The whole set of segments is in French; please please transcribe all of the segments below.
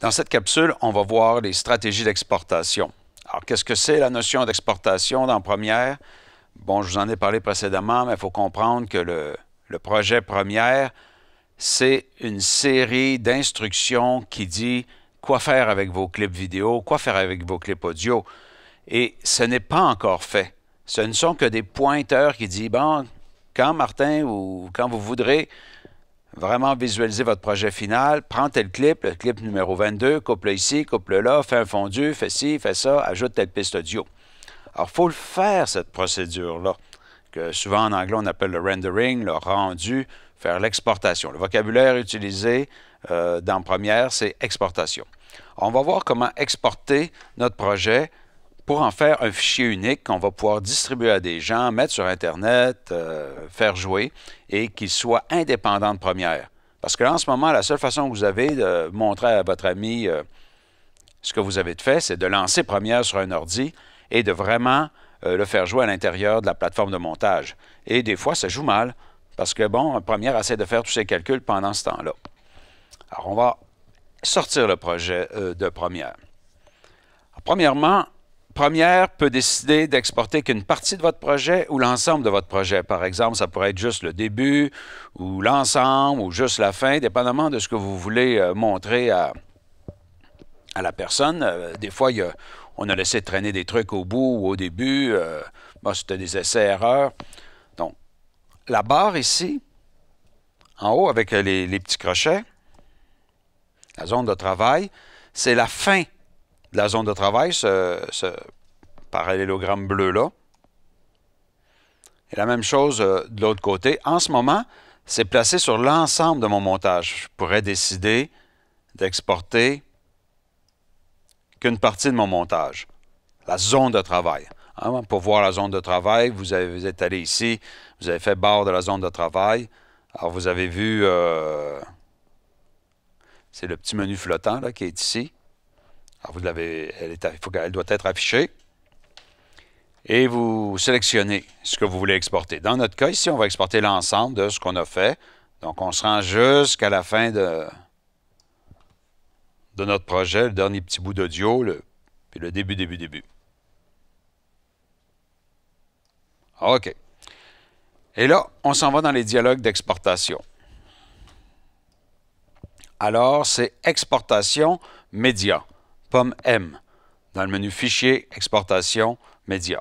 Dans cette capsule, on va voir les stratégies d'exportation. Alors, qu'est-ce que c'est la notion d'exportation dans Première? Bon, je vous en ai parlé précédemment, mais il faut comprendre que le, projet Première, c'est une série d'instructions qui dit quoi faire avec vos clips vidéo, quoi faire avec vos clips audio. Et ce n'est pas encore fait. Ce ne sont que des pointeurs qui disent, bon, quand Martin ou quand vous voudrez, vraiment visualiser votre projet final. Prends tel clip, le clip numéro 22, coupe-le ici, coupe-le là, fais un fondu, fais ci, fais ça, ajoute telle piste audio. Alors, il faut le faire, cette procédure-là, que souvent en anglais on appelle le rendering, le rendu, faire l'exportation. Le vocabulaire utilisé euh, dans Première, c'est exportation. On va voir comment exporter notre projet pour en faire un fichier unique qu'on va pouvoir distribuer à des gens, mettre sur Internet, euh, faire jouer et qu'il soit indépendant de première. Parce que là, en ce moment, la seule façon que vous avez de montrer à votre ami euh, ce que vous avez de fait, c'est de lancer première sur un ordi et de vraiment euh, le faire jouer à l'intérieur de la plateforme de montage. Et des fois, ça joue mal parce que, bon, première essaie de faire tous ses calculs pendant ce temps-là. Alors, on va sortir le projet de première. premièrement, première peut décider d'exporter qu'une partie de votre projet ou l'ensemble de votre projet. Par exemple, ça pourrait être juste le début ou l'ensemble ou juste la fin, dépendamment de ce que vous voulez euh, montrer à, à, la personne. Euh, des fois, on a laissé traîner des trucs au bout ou au début. Euh, moi C'était des essais-erreurs. Donc, la barre ici, en haut avec les, les petits crochets, la zone de travail, c'est la fin de la zone de travail, ce, parallélogramme bleu-là. Et la même chose euh, de l'autre côté. En ce moment, c'est placé sur l'ensemble de mon montage. Je pourrais décider d'exporter qu'une partie de mon montage, la zone de travail. Hein, pour voir la zone de travail, vous, êtes allé ici, vous avez fait barre de la zone de travail. Alors, vous avez vu, euh, c'est le petit menu flottant là, qui est ici. Alors ah, vous l'avez, elle, doit être affichée. Et vous sélectionnez ce que vous voulez exporter. Dans notre cas, ici, on va exporter l'ensemble de ce qu'on a fait. Donc, on se rend jusqu'à la fin de, notre projet, le dernier petit bout d'audio, puis le début, début, début. OK. Et là, on s'en va dans les dialogues d'exportation. Alors, c'est exportation média pomme M dans le menu Fichier, Exportation, Média.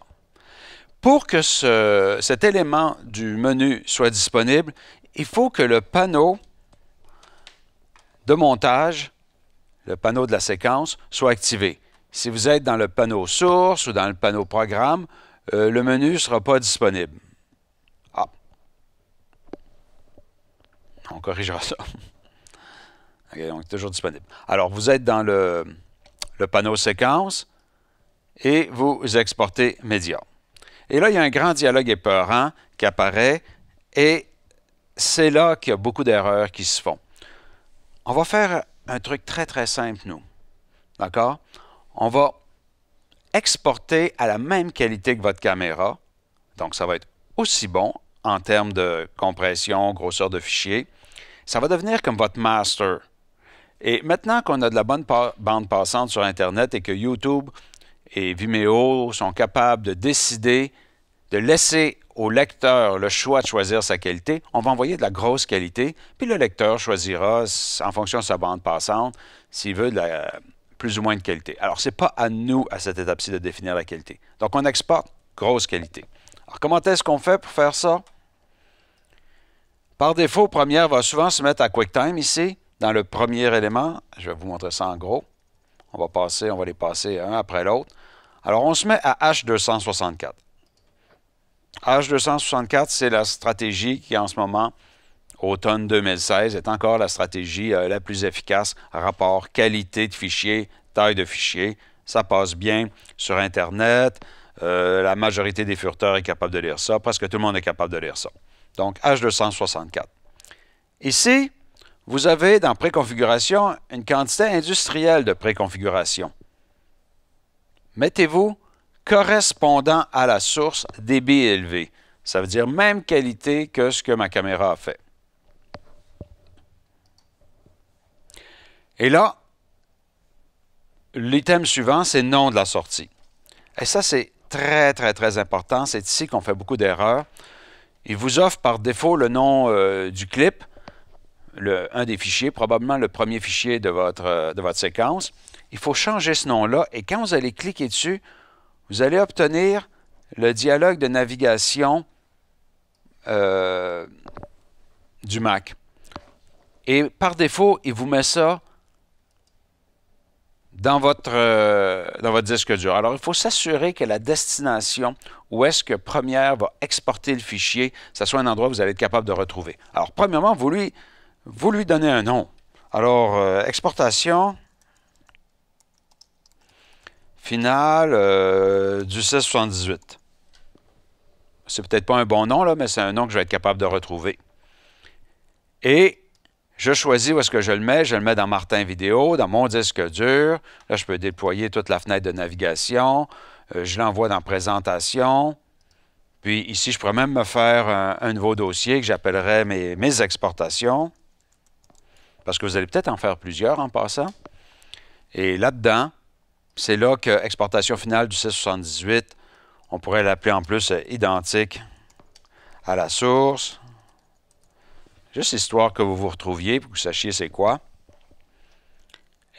Pour que cet élément du menu soit disponible, il faut que le panneau de montage, le panneau de la séquence, soit activé. Si vous êtes dans le panneau source ou dans le panneau programme, euh, le menu ne sera pas disponible. Ah. On corrigera ça. OK, donc toujours disponible. Alors, vous êtes dans le le panneau séquence et vous exportez média. Et là, il y a un grand dialogue épeurant qui apparaît et c'est là qu'il y a beaucoup d'erreurs qui se font. On va faire un truc très, très simple, nous. D'accord? On va exporter à la même qualité que votre caméra. Donc, ça va être aussi bon en termes de compression, grosseur de fichier. Ça va devenir comme votre master. Et maintenant qu'on a de la bonne bande passante sur Internet et que YouTube et Vimeo sont capables de décider de laisser au lecteur le choix de choisir sa qualité, on va envoyer de la grosse qualité, puis le lecteur choisira en fonction de sa bande passante s'il veut de la, plus ou moins de qualité. Alors, ce n'est pas à nous, à cette étape-ci, de définir la qualité. Donc, on exporte grosse qualité. Alors, comment est-ce qu'on fait pour faire ça? Par défaut, première va souvent se mettre à QuickTime ici, dans le premier élément, je vais vous montrer ça en gros. On va passer, on va les passer un après l'autre. Alors, on se met à H264. H264, c'est la stratégie qui, en ce moment, automne 2016, est encore la stratégie euh, la plus efficace. Rapport qualité de fichier, taille de fichier. Ça passe bien sur Internet. Euh, la majorité des furteurs est capable de lire ça. Presque tout le monde est capable de lire ça. Donc, H264. Ici, vous avez dans préconfiguration une quantité industrielle de préconfiguration. Mettez-vous correspondant à la source débit élevé. Ça veut dire même qualité que ce que ma caméra a fait. Et là, l'item suivant, c'est nom de la sortie. Et ça, c'est très, très, très important. C'est ici qu'on fait beaucoup d'erreurs. Il vous offre par défaut le nom euh, du clip, un des fichiers, probablement le premier fichier de votre, euh, de votre séquence. Il faut changer ce nom-là et quand vous allez cliquer dessus, vous allez obtenir le dialogue de navigation euh, du Mac. Et par défaut, il vous met ça dans votre, euh, dans votre disque dur. Alors, il faut s'assurer que la destination où est-ce que Première va exporter le fichier, ça soit un endroit où vous allez être capable de retrouver. Alors, premièrement, vous lui vous lui donnez un nom. Alors, euh, exportation finale euh, du 1678. C'est peut-être pas un bon nom, là, mais c'est un nom que je vais être capable de retrouver. Et je choisis où est-ce que je le mets. Je le mets dans Martin Vidéo, dans mon disque dur. Là, je peux déployer toute la fenêtre de navigation. Euh, je l'envoie dans Présentation. Puis ici, je pourrais même me faire un, nouveau dossier que j'appellerais mes exportations parce que vous allez peut-être en faire plusieurs en passant. Et là-dedans, c'est là que exportation finale du 678, on pourrait l'appeler en plus identique à la source. Juste histoire que vous vous retrouviez, pour que vous sachiez c'est quoi.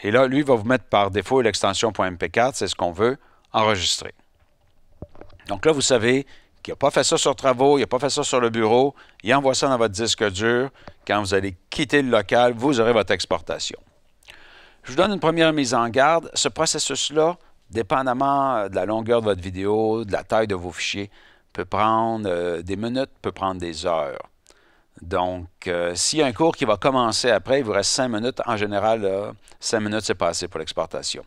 Et là, lui va vous mettre par défaut l'extension .mp4, c'est ce qu'on veut, enregistrer. Donc là, vous savez qui n'a pas fait ça sur travaux, il n'a pas fait ça sur le bureau, il envoie ça dans votre disque dur. Quand vous allez quitter le local, vous aurez votre exportation. Je vous donne une première mise en garde. Ce processus-là, dépendamment euh, de la longueur de votre vidéo, de la taille de vos fichiers, peut prendre euh, des minutes, peut prendre des heures. Donc, si euh, s'il y a un cours qui va commencer après, il vous reste cinq minutes. En général, cinq minutes, c'est passé pour l'exportation.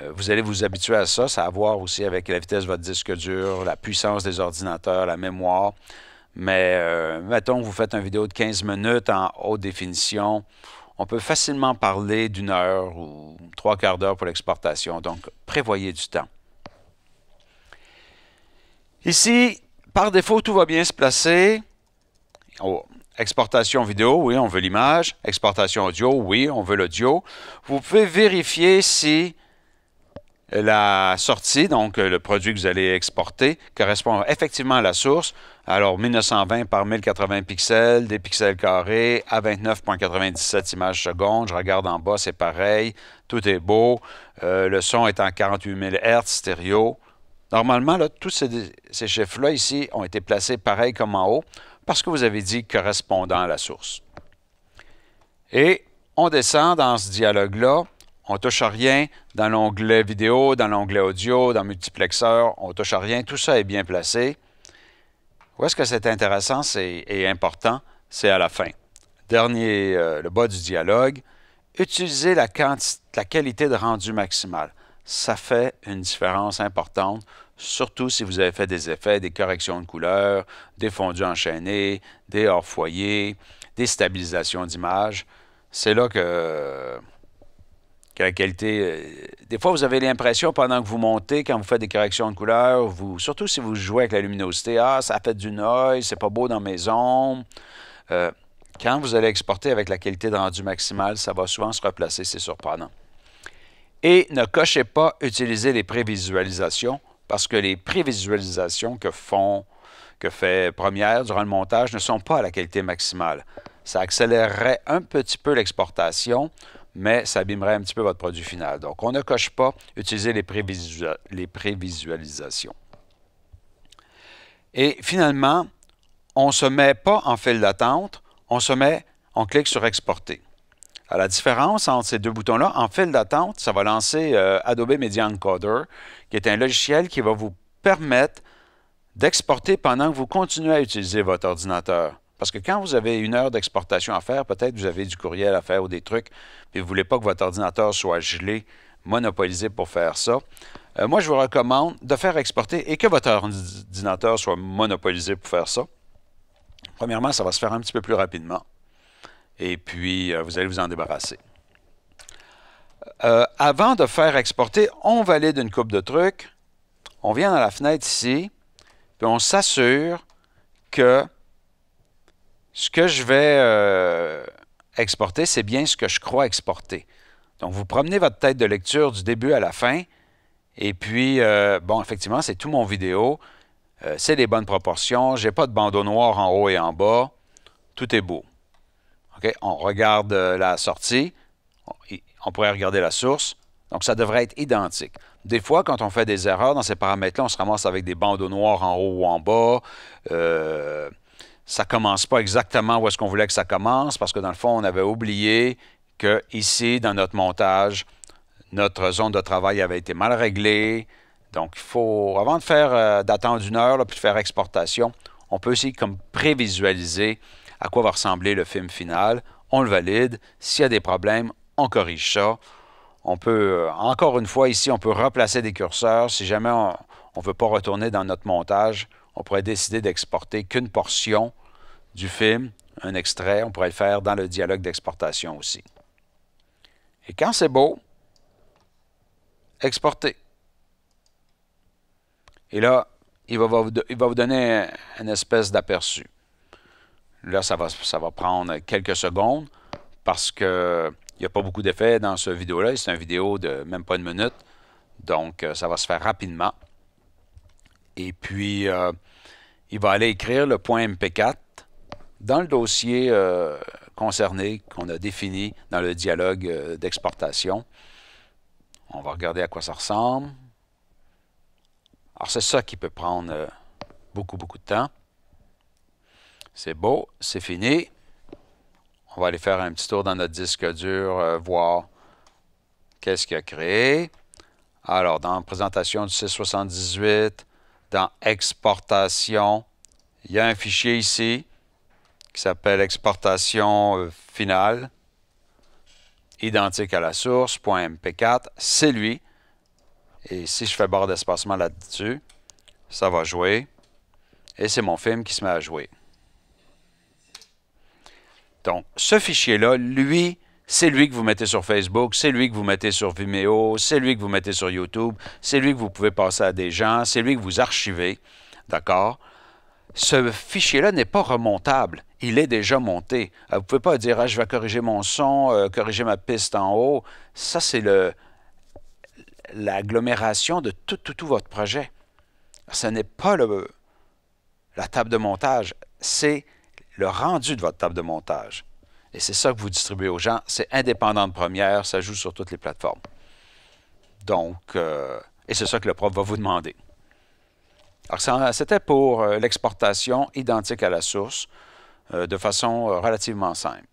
Euh, vous allez vous habituer à ça. Ça a à voir aussi avec la vitesse de votre disque dur, la puissance des ordinateurs, la mémoire. Mais euh, mettons que vous faites une vidéo de 15 minutes en haute définition. On peut facilement parler d'une heure ou trois quarts d'heure pour l'exportation. Donc, prévoyez du temps. Ici, par défaut, tout va bien se placer. Oh, exportation vidéo, oui, on veut l'image. Exportation audio, oui, on veut l'audio. Vous pouvez vérifier si la sortie, donc euh, le produit que vous allez exporter, correspond effectivement à la source. Alors 1920 par 1080 pixels, des pixels carrés, à 29.97 images secondes. Je regarde en bas, c'est pareil. Tout est beau. Euh, le son est en 48 000 Hz stéréo. Normalement, tous ces, ces chiffres-là ici ont été placés pareil comme en haut parce que vous avez dit correspondant à la source. Et on descend dans ce dialogue-là on touche à rien dans l'onglet vidéo, dans l'onglet audio, dans multiplexeur, on touche à rien. Tout ça est bien placé. Où est-ce que c'est intéressant et important? C'est à la fin. Dernier, euh, le bas du dialogue. Utilisez la, la qualité de rendu maximale. Ça fait une différence importante, surtout si vous avez fait des effets, des corrections de couleurs, des fondus enchaînés, des hors-foyers, des stabilisations d'image. C'est là que que la qualité. Euh, des fois, vous avez l'impression pendant que vous montez, quand vous faites des corrections de couleur, vous, surtout si vous jouez avec la luminosité, ah, ça fait du noise, c'est pas beau dans mes ombres. Euh, quand vous allez exporter avec la qualité de rendu maximale, ça va souvent se replacer, c'est surprenant. Et ne cochez pas utiliser les prévisualisations parce que les prévisualisations que font que fait Première durant le montage ne sont pas à la qualité maximale. Ça accélérerait un petit peu l'exportation mais ça abîmerait un petit peu votre produit final. Donc, on ne coche pas utiliser les, prévisualisations. Et finalement, on ne se met pas en file d'attente, on se met, on clique sur Exporter. À la différence entre ces deux boutons-là, en file d'attente, ça va lancer euh, Adobe Media Encoder, qui est un logiciel qui va vous permettre d'exporter pendant que vous continuez à utiliser votre ordinateur. Parce que quand vous avez une heure d'exportation à faire, peut-être vous avez du courriel à faire ou des trucs, puis vous ne voulez pas que votre ordinateur soit gelé, monopolisé pour faire ça. Euh, moi, je vous recommande de faire exporter et que votre ordinateur soit monopolisé pour faire ça. Premièrement, ça va se faire un petit peu plus rapidement. Et puis, euh, vous allez vous en débarrasser. Euh, avant de faire exporter, on valide une coupe de trucs. On vient dans la fenêtre ici, puis on s'assure que ce que je vais euh, exporter, c'est bien ce que je crois exporter. Donc, vous promenez votre tête de lecture du début à la fin. Et puis, euh, bon, effectivement, c'est tout mon vidéo. Euh, c'est les bonnes proportions. Je n'ai pas de bandeau noir en haut et en bas. Tout est beau. Ok, On regarde la sortie. On pourrait regarder la source. Donc, ça devrait être identique. Des fois, quand on fait des erreurs dans ces paramètres-là, on se ramasse avec des bandeaux noirs en haut ou en bas ça commence pas exactement où est-ce qu'on voulait que ça commence, parce que dans le fond, on avait oublié que ici, dans notre montage, notre zone de travail avait été mal réglée. Donc, il faut, avant de faire euh, d'attendre une heure, là, de faire exportation, on peut aussi comme prévisualiser à quoi va ressembler le film final. On le valide. S'il y a des problèmes, on corrige ça. On peut, euh, encore une fois, ici, on peut replacer des curseurs. Si jamais on ne veut pas retourner dans notre montage, on pourrait décider d'exporter qu'une portion du film, un extrait, on pourrait le faire dans le dialogue d'exportation aussi. Et quand c'est beau, exporter. Et là, il va, vous, donner une espèce d'aperçu. Là, ça va, prendre quelques secondes parce qu'il n'y a pas beaucoup d'effets dans ce vidéo-là. C'est une vidéo de même pas une minute. Donc, euh, ça va se faire rapidement. Et puis, euh, il va aller écrire le point MP4 dans le dossier euh, concerné qu'on a défini dans le dialogue euh, d'exportation. On va regarder à quoi ça ressemble. Alors, c'est ça qui peut prendre beaucoup, beaucoup de temps. C'est beau, c'est fini. On va aller faire un petit tour dans notre disque dur, voir qu'est-ce qu'il a créé. Alors, dans la présentation du C78, dans exportation. Il y a un fichier ici qui s'appelle exportation euh, finale, identique à la source, .mp4, c'est lui. Et si je fais barre d'espacement là-dessus, ça va jouer. Et c'est mon film qui se met à jouer. Donc, ce fichier-là, lui, c'est lui que vous mettez sur Facebook, c'est lui que vous mettez sur Vimeo, c'est lui que vous mettez sur YouTube, c'est lui que vous pouvez passer à des gens, c'est lui que vous archivez. D'accord? Ce fichier-là n'est pas remontable. Il est déjà monté. Euh, vous ne pouvez pas dire ah, je vais corriger mon son, euh, corriger ma piste en haut. Ça, c'est le, l'agglomération de tout, tout, tout votre projet. Ce n'est pas le, la table de montage, c'est le rendu de votre table de montage. Et c'est ça que vous distribuez aux gens. C'est indépendant de première, ça joue sur toutes les plateformes. Donc, euh, et c'est ça que le prof va vous demander. Alors, c'était pour euh, l'exportation identique à la source, euh, de façon relativement simple.